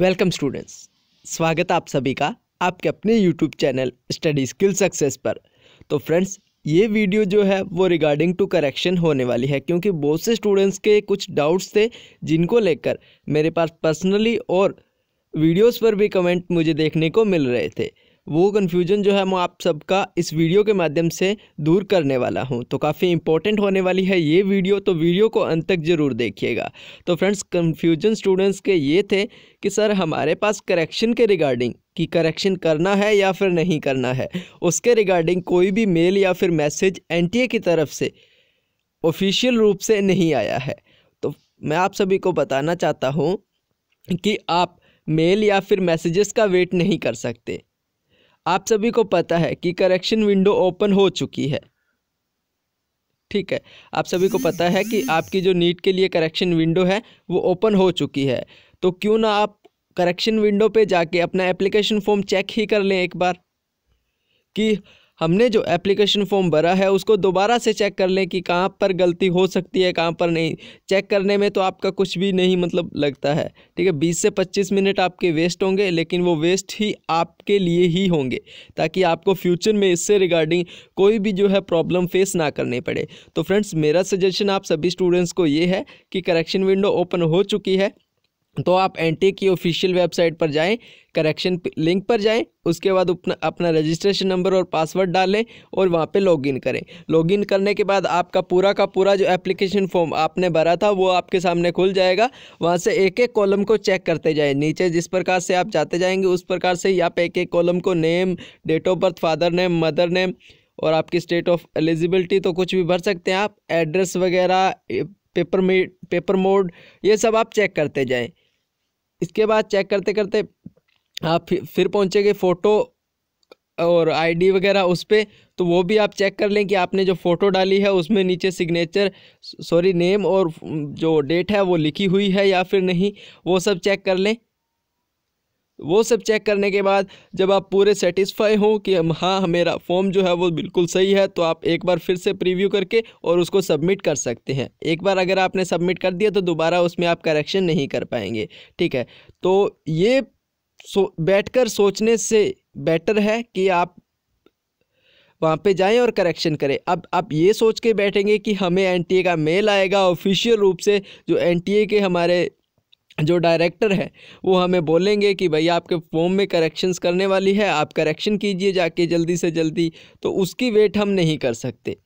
welcome students स्वागत आप सभी का आपके अपने YouTube channel study skill success पर तो फ्रेंड्स ये वीडियो जो है वो रिगार्डिंग टू करेक्शन होने वाली है क्योंकि बहुत से स्टूडेंट्स के कुछ डाउट्स थे जिनको लेकर मेरे पास पर्सनली और वीडियोस पर भी कमेंट मुझे देखने को मिल रहे थे वो कन्फ्यूज़न जो है मैं आप सबका इस वीडियो के माध्यम से दूर करने वाला हूँ तो काफ़ी इंपॉर्टेंट होने वाली है ये वीडियो तो वीडियो को अंत तक ज़रूर देखिएगा तो फ्रेंड्स कन्फ्यूजन स्टूडेंट्स के ये थे कि सर हमारे पास करेक्शन के रिगार्डिंग कि करेक्शन करना है या फिर नहीं करना है उसके रिगार्डिंग कोई भी मेल या फिर मैसेज ए की तरफ से ऑफिशियल रूप से नहीं आया है तो मैं आप सभी को बताना चाहता हूँ कि आप मेल या फिर मैसेजेस का वेट नहीं कर सकते आप सभी को पता है कि करेक्शन विंडो ओपन हो चुकी है ठीक है आप सभी को पता है कि आपकी जो नीट के लिए करेक्शन विंडो है वो ओपन हो चुकी है तो क्यों ना आप करेक्शन विंडो पे जाके अपना एप्लीकेशन फॉर्म चेक ही कर लें एक बार कि हमने जो एप्लीकेशन फॉर्म भरा है उसको दोबारा से चेक कर लें कि कहाँ पर गलती हो सकती है कहाँ पर नहीं चेक करने में तो आपका कुछ भी नहीं मतलब लगता है ठीक है बीस से पच्चीस मिनट आपके वेस्ट होंगे लेकिन वो वेस्ट ही आपके लिए ही होंगे ताकि आपको फ्यूचर में इससे रिगार्डिंग कोई भी जो है प्रॉब्लम फेस ना करनी पड़े तो फ्रेंड्स मेरा सजेशन आप सभी स्टूडेंट्स को ये है कि करेक्शन विंडो ओपन हो चुकी है तो आप एन की ऑफिशियल वेबसाइट पर जाएं करेक्शन लिंक पर जाएं उसके बाद अपना अपना रजिस्ट्रेशन नंबर और पासवर्ड डालें और वहाँ पे लॉगिन करें लॉगिन करने के बाद आपका पूरा का पूरा जो एप्लीकेशन फॉर्म आपने भरा था वो आपके सामने खुल जाएगा वहाँ से एक एक कॉलम को चेक करते जाएं नीचे जिस प्रकार से आप जाते जाएंगे उस प्रकार से आप एक एक कॉलम को name date of birth father name mother name और आपकी स्टेट ऑफ एलिजिबिलिटी तो कुछ भी भर सकते हैं आप एड्रेस वगैरह पेपर पेपर मोड ये सब आप चेक करते जाएँ इसके बाद चेक करते करते आप फिर पहुँचेंगे फ़ोटो और आईडी वगैरह उस पर तो वो भी आप चेक कर लें कि आपने जो फ़ोटो डाली है उसमें नीचे सिग्नेचर सॉरी नेम और जो डेट है वो लिखी हुई है या फिर नहीं वो सब चेक कर लें वो सब चेक करने के बाद जब आप पूरे सेटिस्फाई हों कि हम हाँ मेरा फॉर्म जो है वो बिल्कुल सही है तो आप एक बार फिर से प्रीव्यू करके और उसको सबमिट कर सकते हैं एक बार अगर आपने सबमिट कर दिया तो दोबारा उसमें आप करेक्शन नहीं कर पाएंगे ठीक है तो ये सो बैठकर सोचने से बेटर है कि आप वहाँ पे जाएं और करेक्शन करें अब आप ये सोच के बैठेंगे कि हमें एनटीए का मेल आएगा ऑफिशियल रूप से जो एनटीए के हमारे जो डायरेक्टर है वो हमें बोलेंगे कि भैया आपके फॉर्म में करेक्शंस करने वाली है आप करेक्शन कीजिए जाके जल्दी से जल्दी तो उसकी वेट हम नहीं कर सकते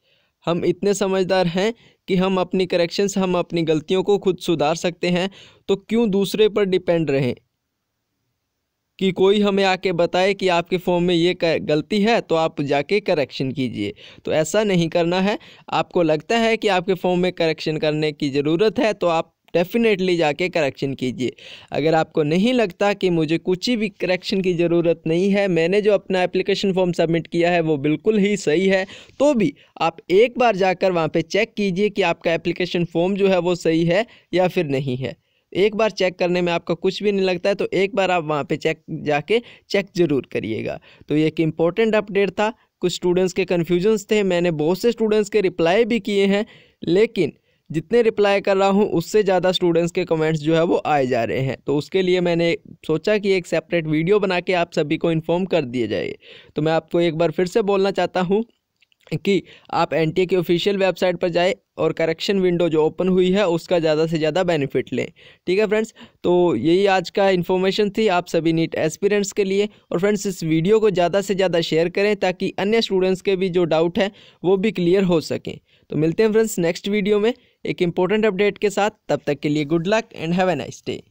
हम इतने समझदार हैं कि हम अपनी करेक्शंस हम अपनी गलतियों को खुद सुधार सकते हैं तो क्यों दूसरे पर डिपेंड रहें कि कोई हमें आके बताए कि आपके फॉर्म में ये गलती है तो आप जाके करेक्शन कीजिए तो ऐसा नहीं करना है आपको लगता है कि आपके फॉर्म में करेक्शन करने की ज़रूरत है तो आप डेफ़िनेटली जाके करेक्शन कीजिए अगर आपको नहीं लगता कि मुझे कुछ भी करेक्शन की ज़रूरत नहीं है मैंने जो अपना एप्लीकेशन फॉर्म सबमिट किया है वो बिल्कुल ही सही है तो भी आप एक बार जाकर वहाँ पे चेक कीजिए कि आपका एप्लीकेशन फॉर्म जो है वो सही है या फिर नहीं है एक बार चेक करने में आपका कुछ भी नहीं लगता है तो एक बार आप वहाँ पर चेक जाके चेक ज़रूर करिएगा तो ये एक इम्पॉर्टेंट अपडेट था कुछ स्टूडेंट्स के कन्फ्यूजन्स थे मैंने बहुत से स्टूडेंट्स के रिप्लाई भी किए हैं लेकिन जितने रिप्लाई कर रहा हूँ उससे ज़्यादा स्टूडेंट्स के कमेंट्स जो है वो आए जा रहे हैं तो उसके लिए मैंने सोचा कि एक सेपरेट वीडियो बना के आप सभी को इन्फॉर्म कर दिए जाए तो मैं आपको एक बार फिर से बोलना चाहता हूँ कि आप एन की ऑफिशियल वेबसाइट पर जाए और करेक्शन विंडो जो ओपन हुई है उसका ज़्यादा से ज़्यादा बेनिफिट लें ठीक है फ्रेंड्स तो यही आज का इन्फॉर्मेशन थी आप सभी नीट एस्पिरेंट्स के लिए और फ्रेंड्स इस वीडियो को ज़्यादा से ज़्यादा शेयर करें ताकि अन्य स्टूडेंट्स के भी जो डाउट हैं वो भी क्लियर हो सकें तो मिलते हैं फ्रेंड्स नेक्स्ट वीडियो में एक इम्पोर्टेंट अपडेट के साथ तब तक के लिए good luck and have a nice day